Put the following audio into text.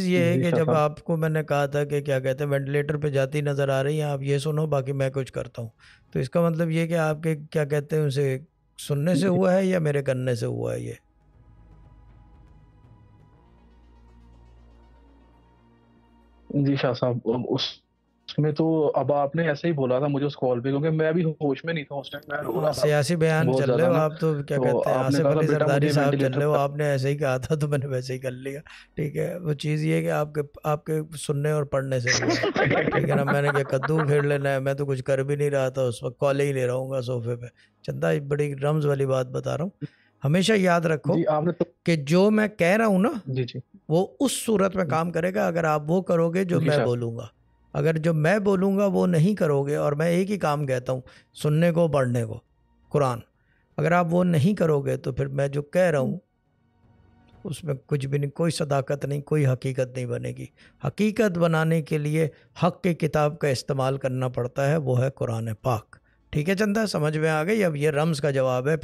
ये है कि जब हाँ। आपको मैंने कहा था कि क्या कहते हैं वेंटिलेटर पे जाती नज़र आ रही है आप ये सुनो बाकी मैं कुछ करता हूँ तो इसका मतलब ये कि आपके क्या कहते हैं उसे सुनने से हुआ है या मेरे करने से हुआ है ये जी शाह साहब उस उसमें तो अब आपने ऐसे ही बोला था मुझे उस कॉल पे क्योंकि मैं भी होश में नहीं था उस टाइम मैं सियासी बयान चल रहे हो आप तो क्या तो कहते हैं आसिफ अली सरदारी साहब चल रहे हो आपने ऐसे ही कहा था तो मैंने वैसे ही कर लिया ठीक है वो चीज़ ये कि आपके आपके सुनने और पढ़ने से ठीक है ना मैंने क्या कद्दू खेल लेना है मैं तो कुछ कर भी नहीं रहा था उस वक्त कॉल ही ले रहा हूँ सोफे पे चंदा बड़ी रम्स वाली बात बता रहा हूँ हमेशा याद रखो तो कि जो मैं कह रहा हूँ ना जी जी वो उस सूरत में काम करेगा अगर आप वो करोगे जो मैं बोलूंगा अगर जो मैं बोलूँगा वो नहीं करोगे और मैं एक ही काम कहता हूँ सुनने को पढ़ने को कुरान अगर आप वो नहीं करोगे तो फिर मैं जो कह रहा हूँ उसमें कुछ भी नहीं कोई सदाकत नहीं कोई हकीकत नहीं बनेगी हकीकत बनाने के लिए हक की किताब का इस्तेमाल करना पड़ता है वो है कुरान पाक ठीक है चंदा समझ में आ गई अब ये रम्स का जवाब है